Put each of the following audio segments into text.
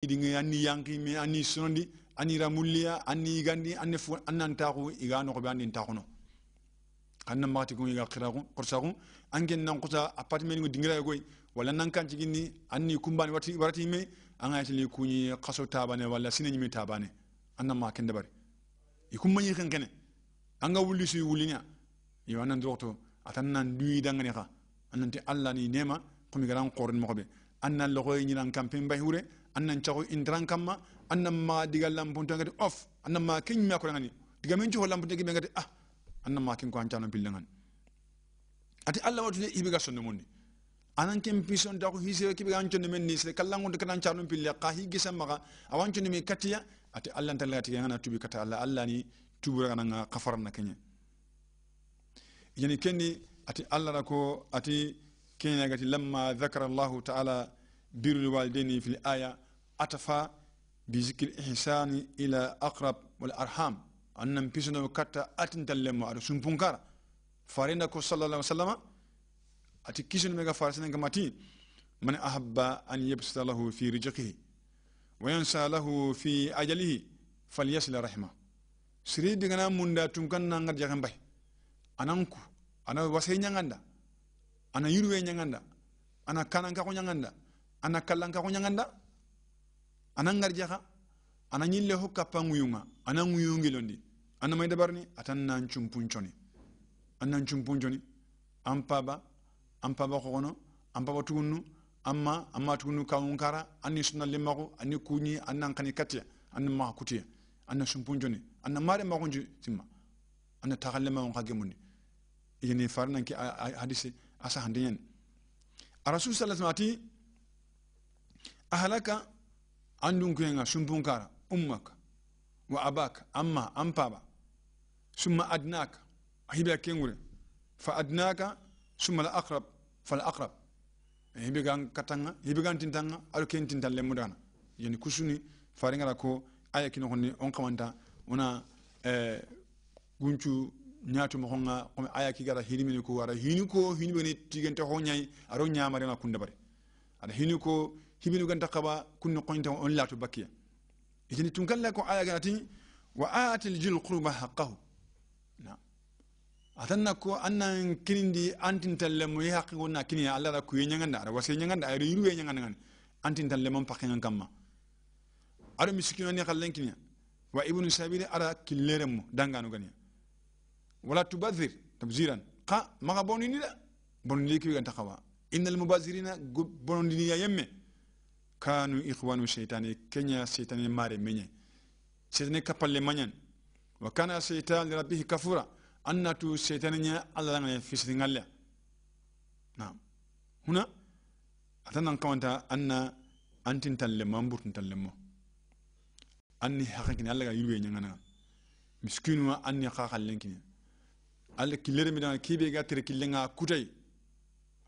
a anni yankimi anni sunondi anni ramulliya anni yigandi anni fu annan taxu iga noxobe andin taxuno xan na maxati kun iga xiraxun xorsaxun angen nan xusa a patimeningu dingiraye koy walla nan kanciginni anni kumbani warati warati me angayatili kuñi xaso tabane walla sineñimi tabane anna ma ken debari ikum mañi xen kene anga wulli suy wulliña yo annan duroxto atan nan duyi dangane xa annanti allah ni nema xumi garan xoren moxobe annan logoye ñinan kampen mbay hure annan cago indiran kamma annan ma diga lampunto ngati off ah. annan ma ken ñimmi akore ngani diga men coho lampunto gibe ngati ah annan ma ken ko hancano pille ngani ati allah watude ibiga sonde monni anan ken pison dako hisewe kibiga anconde men nisre kallangonde kata ancarno pille ka higgisa maga awanconde men kattiya ati allah ntallati ngana tubi kata allah allah ni tubura gananga kafaranna kenye yani kenni ati allah ra ati كينا قتي لما ذكر الله تعالى بر الوالدين في الآية أتفى بذكر الإحسان إلى أقرب والأرحام أن بيسنا وكتا أتن أتنتلم على سنبونكار فارنا كو صلى الله عليه وسلم أتي كيسنا ميغا فارسنا كماتي من أحب أن يبسط له في رزقه وينسى له في أجله فليصل رحمه سري دغنا موندا تونكن نانغا جاخن باي أنانكو أنا وسي نانغاندا ana yirwe ñaganda ana ko ñaganda ana ko ñaganda ana ngarjaxa ana ñille hokka kappa ŋuyunga ana ŋuyungilondi ana may dabarni atan nan cumpunconi an nan cumpunconi an paba an paba xoxono an paba tugunnu amma amma tugunnu kawunkara anni sunallimaxu anni kuñi an nan xani kattiya an na maxa kutiya an na cumpunconi an na mare maxunci timma an na taxallemaxun xa gemundi yene farinanke hadise asa yen arasul sallallahu alaihi ahalaka andun sumbun kara ummaka wa abaka amma ampaba summa adnaka ahibe kengure fa adnaka summa la aqrab la aqrab ahibe eh, gan katanga ahibe gan tintanga alu ken le mudana yani kusuni faringa ko aya kino honni on kamanta una eh, gunchu ñaatumo honga komi aya kiga gara hinimini ko aɗa hini ko hiniɓeni tigente ho ñayi aɗo ñamarena bare aɗa hini ko ganta kaɓa kunne koñta on latu bakkiya itini tun kalla ko aya gana tin wa atil jil qurba haqqahu na atanna ko anna kinindi antintalle mo yaqi wonna kini allah ra kuye ñaganda aɗa wasiye ñaganda aɗa yiruwe ñaganda gani antintalle man pakkigan kamma aɗa miskinani ni xallen kiniya wa ibnu sabili ara killeren mo ganiya ولا تبذر تبذيرا قا ما بونين لا بون ليكي غنتا خوا ان المبذرين بون لينيا يمه كانوا اخوان الشيطان كنيا شيطان ماري مني شيطان كبل منين وكان الشيطان لربه كفورا ان تو شيطان الله لا في سنغلا نعم هنا أتنا نكونتا أن أنت تلم أمبر تلم أني حقك نالك يلوي نعنا مسكين وأني خاخ لينكين alla killere mi dana kibe ga tere kille nga kutai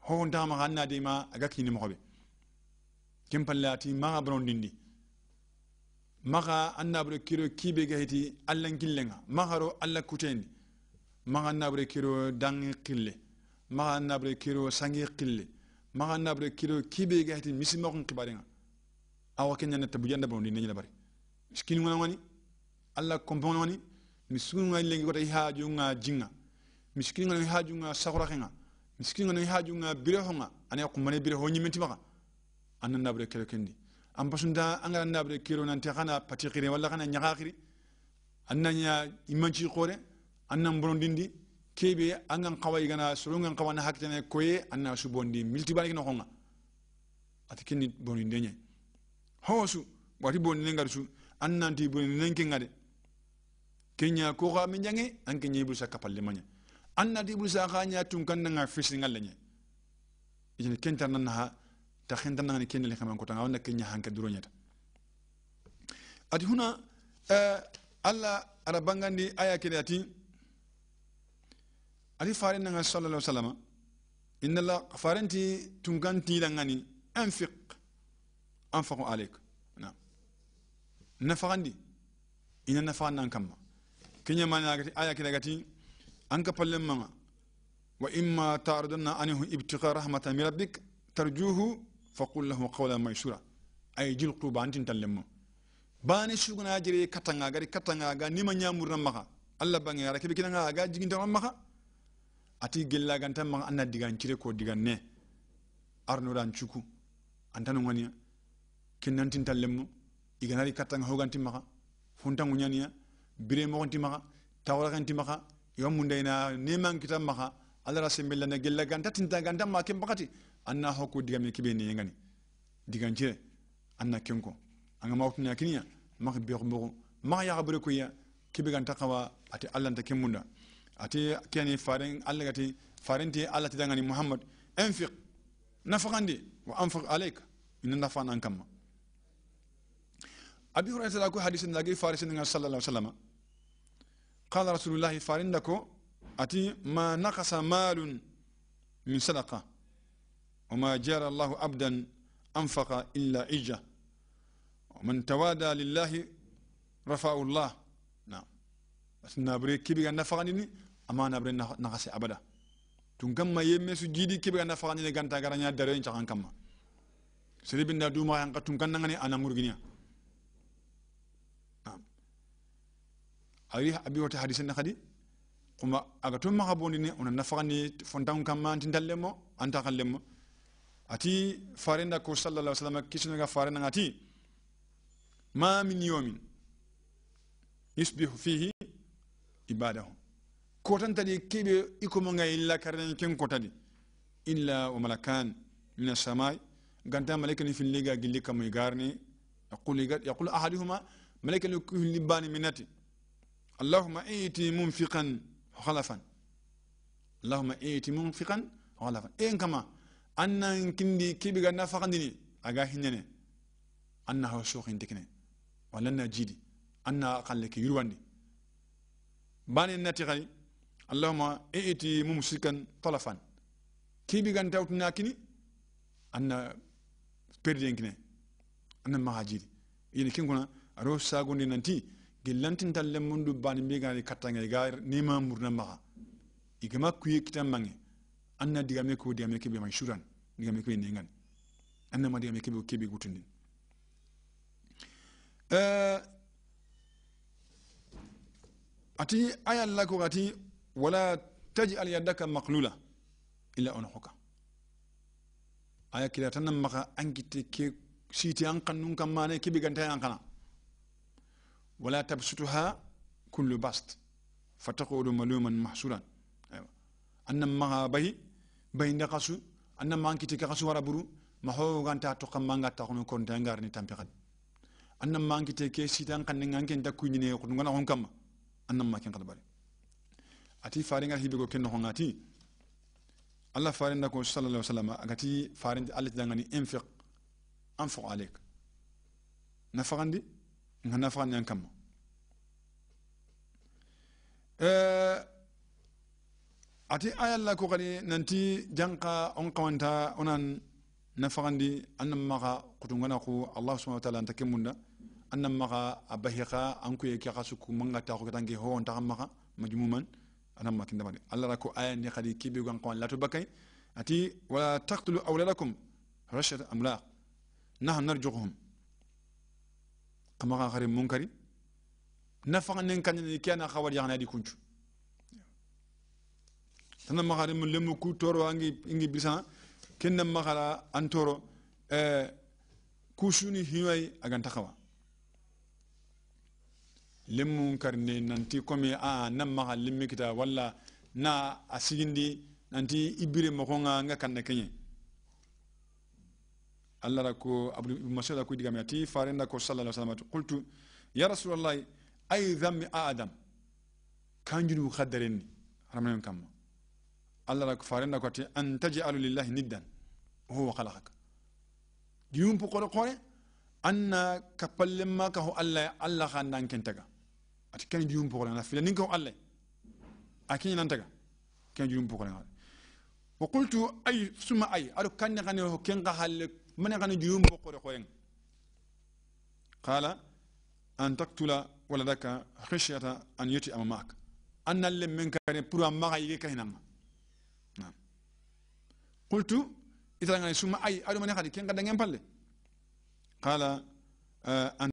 ho ndama ganna de ma aga kini mohobe kim pallati ma ga bron dindi maga annabre kiro kibe ga heti alla kille nga magaro alla kuteni maga anna annabre kiro dangi kille maga anna annabre kiro sangi kille maga anna annabre kiro kibe ga heti misimo kon kibare nga awa kenya na tabu yanda bron dindi nyala bari skini ngona ngani alla kompon ngani misugu ngai lengi ko tay haaju nga jinga miskin miskinga ni hajunga sakura kenga haju ni hajunga birehonga ane kumane bireho nyimenti maka anna nabre kero kendi am basunda angara nabre kelo nan tekana patikire wala kana nyakakiri anna nya imanchi kore anna mborondindi kebe an angan kawai gana solongan kawana hakitane koye anna subondi milti miltibani kina honga atikini boninde nye hosu wati boninde ngar su an annanti boninde ngade kenya ko ga menjange an kenya ibu sakapalle manya anna di bulsa khanya tun kan nga fisi ngalle nye ijin kenta nan ha ta khinda nan ken le khaman ko tanga wanda kenya hanka duro nyata adi huna eh, alla arabangandi aya kede ati adi farin nan sallallahu alaihi wasallam inna la faranti tun kan ti dangani anfiq anfaqu alayk na nafaqandi ina nafaxa nan kamma kenya mana aya kede gati anka pallen maga wa imma taridanna anhu ibtiga rahmatan min rabbik tarjuhu faqul lahu qawlan maysura ay jil quba antin tallen bani shugana jire katanga gari katanga ga nima nyamurna maga allah bange ara kebe kinanga aga jiginta maga ati gella ganta maga anna digan cire ko digan ne arnoran cuku antano ngania kinnantin tallen mo iganari katanga hogantin maga huntangu nyania bire mogontin maga tawragantin maga yomundeyna niman kitam maha ala rasembella na gella ganta tinta ganta ma ken bakati anna hokku digami kibe ne ngani diganje anna kenko anga ma mawtuna kinya mak biyo mbogo ma ya habure kuya kibe ganta kawa ati alla ta kemunda ati keni faren alla gati farenti alla ti dangani muhammad anfiq nafaqandi wa anfiq alayk inna nafan an kamma abi hurairah ko hadith nagi farisin ngal sallallahu alaihi wasallam qala rasulullah fa ati ma naqasa malun min sadaqa wa ma jara Allahu abdan anfaqa illa ijja, wa man tawada lillahi rafa'u Allah na asna bre kibiga nafaqani ni amana bre naqasi abada tun mayem yemme su jiidi kibiga nafaqani ne ganta garanya dare en chakan yang siribinda duma yanka tun ayi abi wata hadisi na kadi kuma aga to ma habondi ne ona nafani fontan kamma anti dallemo anta kallemo ati farenda ko sallallahu alaihi wasallam kisino ga farenda ati ma min yomin yusbihu fihi ibadahu ko tan tadi kebe ikomo ngai illa karden ken ko tadi illa wa malakan min as-samai ganta malaika ni fil liga gilli kam garni yaqulu yaqulu ahaduhuma malaika ni kulli bani minati allahumma iti munfiqan khalafan allahumma iti munfiqan khalafan en kama annan kindi kibiga nafaqandini aga hinyane anna hawa shokhin tikne wala na jidi anna qallaki yurwandi bani nati khali allahumma iti mumsikan talafan kibigan tawtuna kini anna perdi enkine anna maha jidi yini kinkuna aro sagundi nanti gellantin talle mundu bani mbiga ni katanga iga nima murna maga igama kuye kitan mange anna diga me ko diga me kebe man shuran diga me kebe nengan anna ma diga me kebe kebe gutundin eh ati aya lako ati wala taj'al yadaka maqlula ila unhuka aya kila tanan maka an ke siti an kannun kan mane kebe ganta an kana ولا تبسطها كل بسط فتقول ملوما محسورا أيوة. أن ما بي بين قسو أن ما أنك تكاسو برو ما هو غانتا تقام مانغا تقوم كونتا غارني تامبيغان أن ما أنك تكي سيتان كان نغانك انتا كويني يقول نغانا هون كم أن ما كن قدبالي أتي فارين فارنغا هيبغو كن هونغاتي الله فارين لكم صلى الله عليه وسلم أتي فارين الله تدغاني انفق أنفق عليك نفقان ngana faxani an kamma ati ayalla ko xani nanti janqa on qawanta onan nafaxandi annam maxa xutungana xu allah subhana wa taala anta ke munda annam maxa a bahixa an kuye ke xa suku mangataxu ketange howontaxa maxa majmuman anam ma kindamani allah ra ko aya ni xadi kibegan qawan lato bakay ati wala taqtulu awladakum rashata amlaq nahnu narjuquhum kama kan munkari na fanga nen kan ni kana khawari yana di kunchu tanam magare mun lemu ku toro angi ingi bisan kenna magala ku eh kushuni hiwai aganta kawa lemu ne nanti komi a ah, na maga limmi kita walla na asigindi nanti ibire makonga nga kanna kenye allah ra ko abdulmasud ra ko diga mi ati farenda ko sallallah sallam ati qultu ya rasulallahi ay dhammi adam kanjunubu haddarenni haramanaen kam allah ra ko farenda ko ati an taj'alu lillahi niddan huwa ohowa halakaka yumpu koɗo kore anna ka pallemma ka ho allah allah ha nanken taga ati ken yumpu koɗo ana fila nin ka ho allah a keñanan taga ken yumpu na wa qultu ay summa ay kan ne kane ho ken ga halle من غني جيوم بقر قرين قال أن تقتل ولدك خشية أن يتي أمامك أن اللي منك يعني برو أمامك يجيك هنا نعم قلت إذا غني سوما أي أدو من غني كن قد قال آه، أن